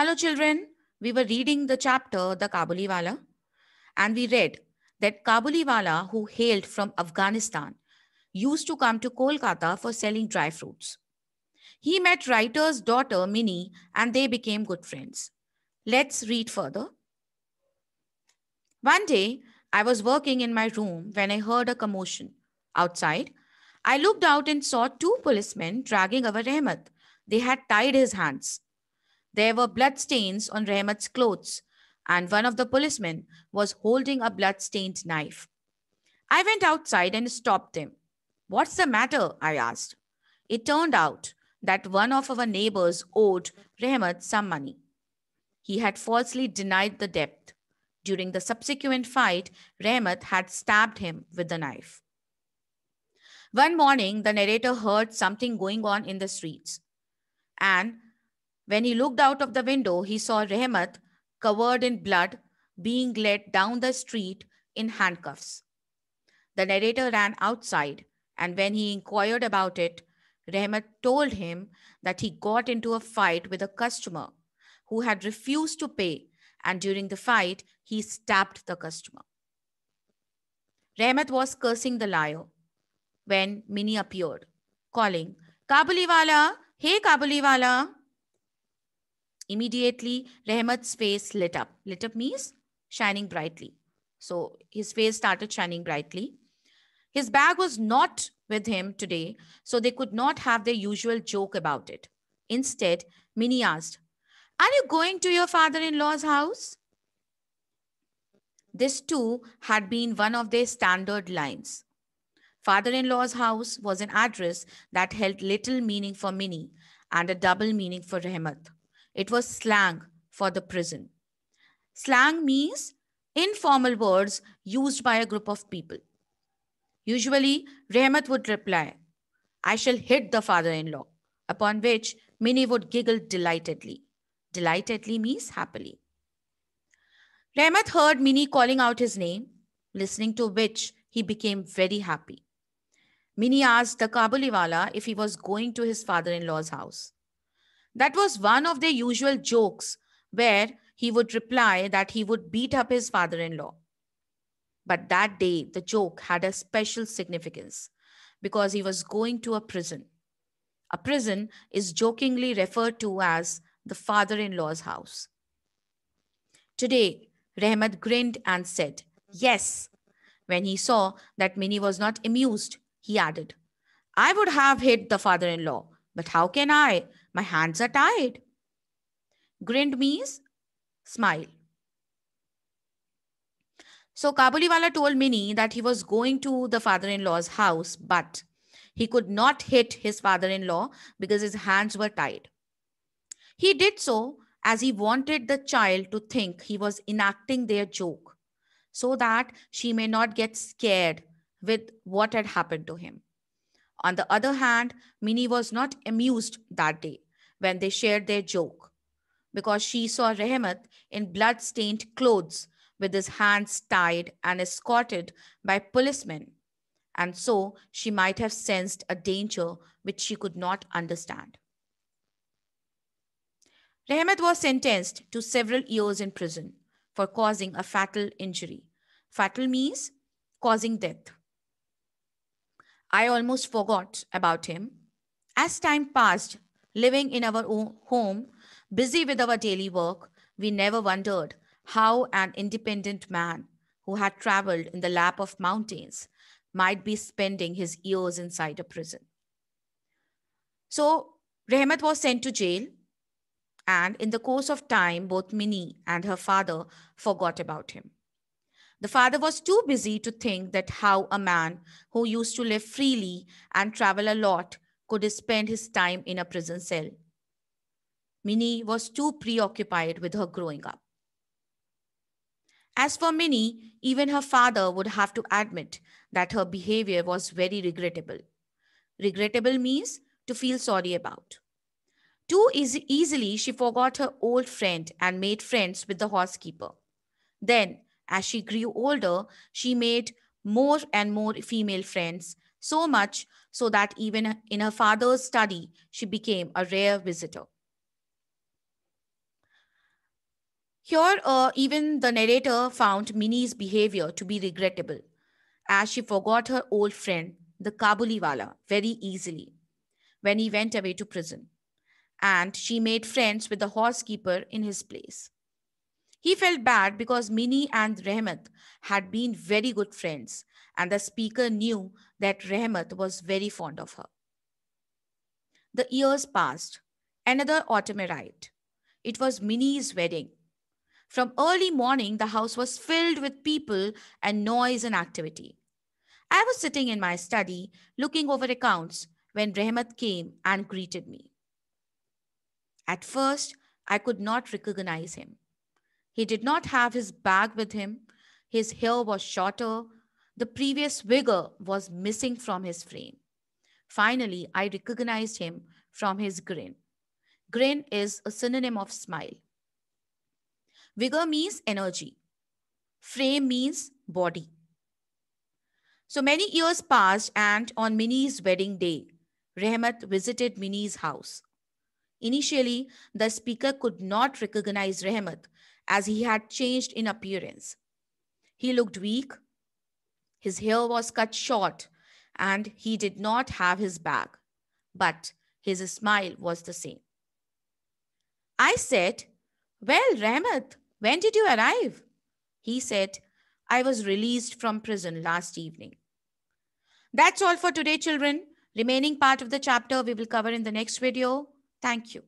Hello, children. We were reading the chapter, The Kabuliwala, and we read that Kabuliwala, who hailed from Afghanistan, used to come to Kolkata for selling dry fruits. He met writer's daughter, Minnie, and they became good friends. Let's read further. One day, I was working in my room when I heard a commotion outside. I looked out and saw two policemen dragging our Ahmed. They had tied his hands. There were blood stains on Rehmat's clothes, and one of the policemen was holding a blood-stained knife. I went outside and stopped him. What's the matter? I asked. It turned out that one of our neighbors owed Rehmat some money. He had falsely denied the debt. During the subsequent fight, Rehmat had stabbed him with the knife. One morning, the narrator heard something going on in the streets. And when he looked out of the window, he saw Rehmat, covered in blood, being led down the street in handcuffs. The narrator ran outside, and when he inquired about it, Rehmat told him that he got into a fight with a customer who had refused to pay, and during the fight, he stabbed the customer. Rehmat was cursing the liar when Mini appeared, calling, Kabuliwala, hey Kabuliwala. Immediately, Rahmat's face lit up. Lit up means shining brightly. So his face started shining brightly. His bag was not with him today, so they could not have their usual joke about it. Instead, Minnie asked, Are you going to your father in law's house? This too had been one of their standard lines. Father in law's house was an address that held little meaning for Minnie and a double meaning for Rahmat. It was slang for the prison. Slang means informal words used by a group of people. Usually, Rehmat would reply, I shall hit the father in law, upon which Minnie would giggle delightedly. Delightedly means happily. Rehmat heard Minnie calling out his name, listening to which he became very happy. Minnie asked the Kabuliwala if he was going to his father in law's house. That was one of their usual jokes, where he would reply that he would beat up his father in law. But that day, the joke had a special significance because he was going to a prison. A prison is jokingly referred to as the father in law's house. Today, Rehmat grinned and said, Yes. When he saw that Minnie was not amused, he added, I would have hit the father in law but how can I? My hands are tied. Grinned means smile. So Kabuliwala told Minnie that he was going to the father-in-law's house, but he could not hit his father-in-law because his hands were tied. He did so as he wanted the child to think he was enacting their joke so that she may not get scared with what had happened to him. On the other hand, Minnie was not amused that day when they shared their joke because she saw Rehmat in blood-stained clothes with his hands tied and escorted by policemen. And so she might have sensed a danger which she could not understand. Rehmet was sentenced to several years in prison for causing a fatal injury. Fatal means causing death. I almost forgot about him. As time passed, living in our own home, busy with our daily work, we never wondered how an independent man who had traveled in the lap of mountains might be spending his years inside a prison. So Rehmat was sent to jail, and in the course of time, both Minnie and her father forgot about him. The father was too busy to think that how a man who used to live freely and travel a lot could spend his time in a prison cell. Minnie was too preoccupied with her growing up. As for Minnie, even her father would have to admit that her behavior was very regrettable. Regrettable means to feel sorry about. Too easy, easily, she forgot her old friend and made friends with the housekeeper. Then as she grew older, she made more and more female friends, so much so that even in her father's study, she became a rare visitor. Here, uh, even the narrator found Minnie's behavior to be regrettable, as she forgot her old friend, the Kabuliwala, very easily when he went away to prison. And she made friends with the horsekeeper in his place. He felt bad because Minnie and Rehmat had been very good friends, and the speaker knew that Rehmat was very fond of her. The years passed. Another autumn arrived. It was Minnie's wedding. From early morning, the house was filled with people and noise and activity. I was sitting in my study looking over accounts when Rehmat came and greeted me. At first, I could not recognize him. He did not have his bag with him. His hair was shorter. The previous vigor was missing from his frame. Finally, I recognized him from his grin. Grin is a synonym of smile. Vigor means energy. Frame means body. So many years passed, and on Minnie's wedding day, Rehmat visited Minnie's house. Initially, the speaker could not recognize Rehmat as he had changed in appearance. He looked weak, his hair was cut short, and he did not have his bag, but his smile was the same. I said, Well, Ramath, when did you arrive? He said, I was released from prison last evening. That's all for today, children. Remaining part of the chapter we will cover in the next video. Thank you.